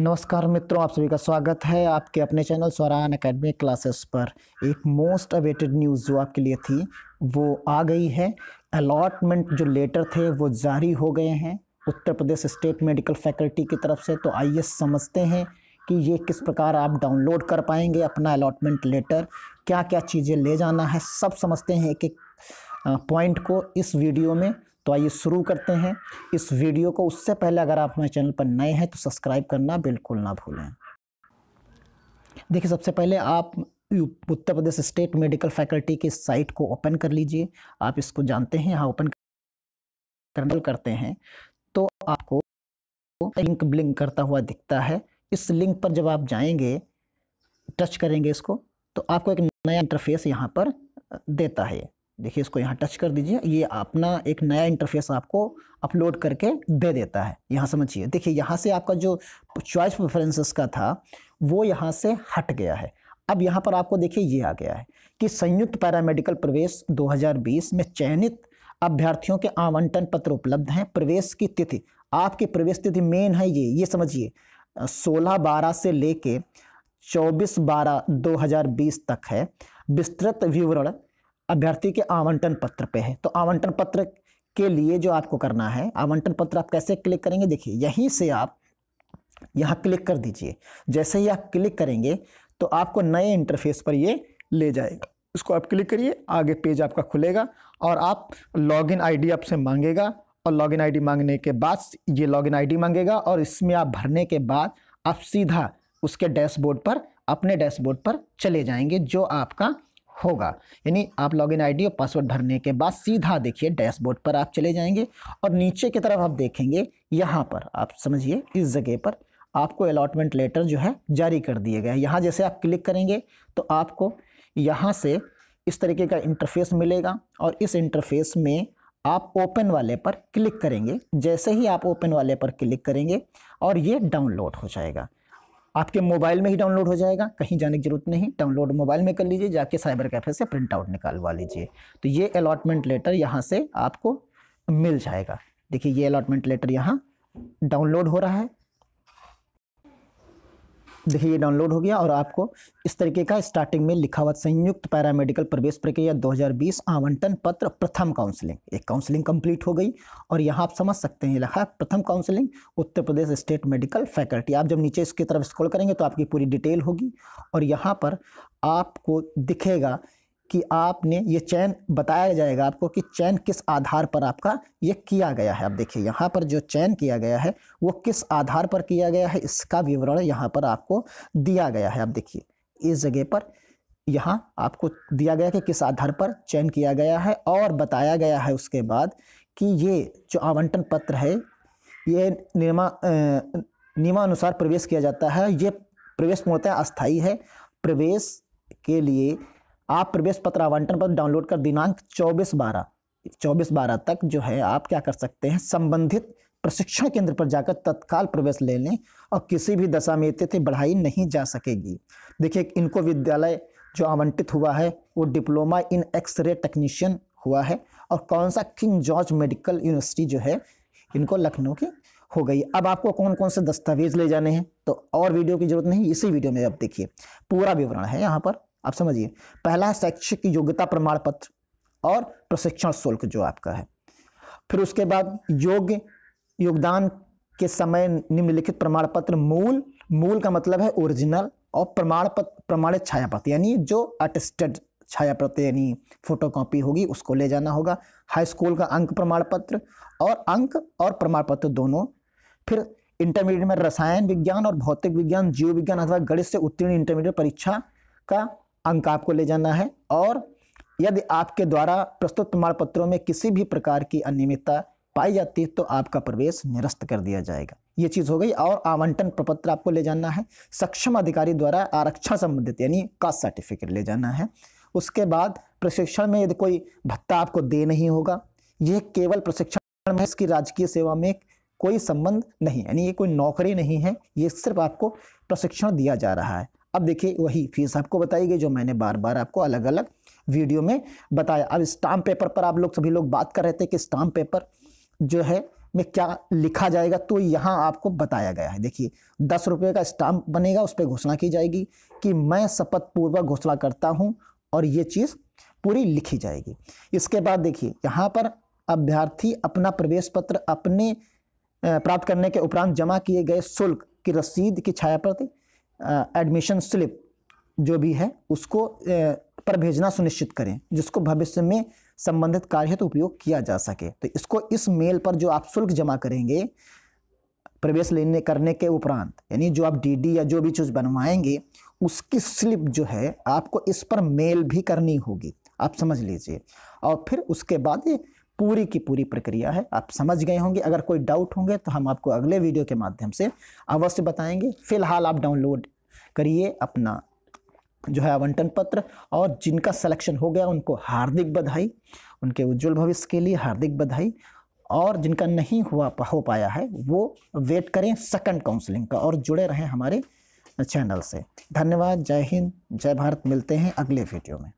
नमस्कार मित्रों आप सभी का स्वागत है आपके अपने चैनल स्वरान एकेडमिक क्लासेस पर एक मोस्ट अवेटेड न्यूज़ जो आपके लिए थी वो आ गई है अलॉटमेंट जो लेटर थे वो जारी हो गए हैं Uttar Pradesh state medical faculty की तरफ से तो आइए समझते हैं कि ये किस प्रकार आप डाउनलोड कर पाएंगे अपना अलॉटमेंट लेटर क्या क्या चीज़ें ले जाना है सब समझते हैं एक एक पॉइंट को इस वीडियो में तो आइए शुरू करते हैं इस वीडियो को उससे पहले अगर आप हमारे चैनल पर नए हैं तो सब्सक्राइब करना बिल्कुल ना भूलें देखिए सबसे पहले आप Uttar Pradesh state medical faculty की साइट को ओपन कर लीजिए आप इसको जानते हैं यहाँ ओपन करते हैं तो आपको लिंक ब्लिंक करता हुआ दिखता है इस लिंक पर जब आप जाएंगे टच करेंगे इसको तो आपको एक नया इंटरफेस यहाँ पर देता है देखिए इसको यहाँ टच कर दीजिए ये अपना एक नया इंटरफेस आपको अपलोड करके दे देता है यहाँ समझिए देखिए यहाँ से आपका जो चॉइस प्रेफरेंसेस का था वो यहाँ से हट गया है अब यहाँ पर आपको देखिए ये आ गया है कि संयुक्त पैरामेडिकल प्रवेश 2020 में चयनित अभ्यर्थियों के आवंटन पत्र उपलब्ध हैं प्रवेश की तिथि आपकी प्रवेश तिथि मेन है ये ये समझिए सोलह बारह से लेके चौबीस बारह 2020 तक है विस्तृत विवरण अभ्यर्थी के आवंटन पत्र पे है तो आवंटन पत्र के लिए जो आपको करना है आवंटन पत्र आप कैसे क्लिक करेंगे देखिए यहीं से आप यहाँ क्लिक कर दीजिए जैसे ही आप क्लिक करेंगे तो आपको नए इंटरफेस पर ये ले जाएगा इसको आप क्लिक करिए आगे पेज आपका खुलेगा और आप लॉगिन आईडी आपसे मांगेगा और लॉगिन आईडी मांगने के बाद ये लॉगिन आईडी मांगेगा और इसमें आप भरने के बाद आप सीधा उसके डैशबोर्ड पर अपने डैशबोर्ड पर चले जाएंगे जो आपका होगा यानी आप लॉगिन आईडी और पासवर्ड भरने के बाद सीधा देखिए डैशबोर्ड पर आप चले जाएंगे और नीचे की तरफ आप देखेंगे यहाँ पर आप समझिए इस जगह पर आपको अलॉटमेंट लेटर जो है जारी कर दिए गए यहाँ जैसे आप क्लिक करेंगे तो आपको यहाँ से इस तरीके का इंटरफेस मिलेगा और इस इंटरफेस में आप ओपन वाले पर क्लिक करेंगे जैसे ही आप ओपन वाले पर क्लिक करेंगे और ये डाउनलोड हो जाएगा आपके मोबाइल में ही डाउनलोड हो जाएगा कहीं जाने की जरूरत नहीं डाउनलोड मोबाइल में कर लीजिए जाके साइबर कैफ़े से प्रिंट आउट निकालवा लीजिए तो ये अलॉटमेंट लेटर यहाँ से आपको मिल जाएगा देखिए ये अलॉटमेंट लेटर यहाँ डाउनलोड हो रहा है देखिए ये डाउनलोड हो गया और आपको इस तरीके का स्टार्टिंग में लिखा हुआ संयुक्त पैरामेडिकल प्रवेश प्रक्रिया 2020 आवंटन पत्र प्रथम काउंसलिंग एक काउंसलिंग कंप्लीट हो गई और यहाँ आप समझ सकते हैं लिखा प्रथम counselling Uttar Pradesh state medical faculty आप जब नीचे इसकी तरफ स्कॉल करेंगे तो आपकी पूरी डिटेल होगी और यहाँ पर आपको दिखेगा कि आपने ये चयन बताया जाएगा आपको कि चयन किस आधार पर आपका ये किया गया है आप देखिए यहाँ पर जो चयन किया गया है वो किस आधार पर किया गया है इसका विवरण यहाँ पर आपको दिया गया है आप देखिए इस जगह पर यहाँ आपको दिया गया कि किस आधार पर चयन किया गया है और बताया गया है उसके बाद कि ये जो आवंटन पत्र है ये नियमा नियमानुसार प्रवेश किया जाता है ये प्रवेश पूर्णतः अस्थाई है प्रवेश के लिए आप प्रवेश पत्र आवंटन पत्र डाउनलोड कर दिनांक चौबीस बारह चौबीस बारह तक जो है आप क्या कर सकते हैं संबंधित प्रशिक्षण केंद्र पर जाकर तत्काल प्रवेश ले लें और किसी भी दशा में तिथि बढ़ाई नहीं जा सकेगी देखिए इनको विद्यालय जो आवंटित हुआ है वो डिप्लोमा इन एक्सरे टेक्नीशियन हुआ है और कौन सा किंग जॉर्ज मेडिकल यूनिवर्सिटी जो है इनको लखनऊ की हो गई अब आपको कौन कौन से दस्तावेज ले जाने हैं तो और वीडियो की जरूरत नहीं इसी वीडियो में आप देखिए पूरा विवरण है यहाँ पर आप समझिए पहला है शैक्षिक योग्यता प्रमाण पत्र और प्रशिक्षण शुल्क जो आपका है फिर उसके बाद योग्य योगदान के समय निम्नलिखित प्रमाण पत्र मूल मूल का मतलब है ओरिजिनल और प्रमाण पत्र प्रमाणित छायाप्रति यानी जो अटेस्टेड छायाप्रति यानी फोटो कॉपी होगी उसको ले जाना होगा हाई स्कूल का अंक प्रमाण पत्र और अंक और प्रमाण पत्र दोनों फिर इंटरमीडिएट में रसायन विज्ञान और भौतिक विज्ञान जीव विज्ञान अथवा गणित से उत्तीर्ण इंटरमीडिएट परीक्षा का अंक आपको ले जाना है और यदि आपके द्वारा प्रस्तुत प्रमाण पत्रों में किसी भी प्रकार की अनियमितता पाई जाती है तो आपका प्रवेश निरस्त कर दिया जाएगा ये चीज़ हो गई और आवंटन प्रपत्र आपको ले जाना है सक्षम अधिकारी द्वारा आरक्षण संबंधित यानी कास्ट सर्टिफिकेट ले जाना है उसके बाद प्रशिक्षण में यदि कोई भत्ता आपको दे नहीं होगा यह केवल प्रशिक्षण में इसकी राजकीय सेवा में कोई संबंध नहीं यानी ये कोई नौकरी नहीं है ये सिर्फ आपको प्रशिक्षण दिया जा रहा है अब देखिए वही फीस आपको बताई गई जो मैंने बार बार आपको अलग अलग वीडियो में बताया अब स्टाम्प पेपर पर आप लोग सभी लोग बात कर रहे थे कि स्टाम्प पेपर जो है में क्या लिखा जाएगा तो यहाँ आपको बताया गया है देखिए दस रुपये का स्टाम्प बनेगा उस पर घोषणा की जाएगी कि मैं शपथ पूर्वक घोषणा करता हूँ और ये चीज़ पूरी लिखी जाएगी इसके बाद देखिए यहाँ पर अभ्यर्थी अपना प्रवेश पत्र अपने प्राप्त करने के उपरांत जमा किए गए शुल्क की रसीद की छाया प्रति एडमिशन स्लिप जो भी है उसको पर भेजना सुनिश्चित करें जिसको भविष्य में संबंधित कार्य तो उपयोग किया जा सके तो इसको इस मेल पर जो आप शुल्क जमा करेंगे प्रवेश लेने करने के उपरांत यानी जो आप डीडी या जो भी चीज़ बनवाएंगे उसकी स्लिप जो है आपको इस पर मेल भी करनी होगी आप समझ लीजिए और फिर उसके बाद पूरी की पूरी प्रक्रिया है आप समझ गए होंगे अगर कोई डाउट होंगे तो हम आपको अगले वीडियो के माध्यम से अवश्य बताएंगे फिलहाल आप डाउनलोड करिए अपना जो है आवंटन पत्र और जिनका सिलेक्शन हो गया उनको हार्दिक बधाई उनके उज्जवल भविष्य के लिए हार्दिक बधाई और जिनका नहीं हुआ हो पाया है वो वेट करें सेकंड काउंसलिंग का और जुड़े रहें हमारे चैनल से धन्यवाद जय हिंद जय भारत मिलते हैं अगले वीडियो में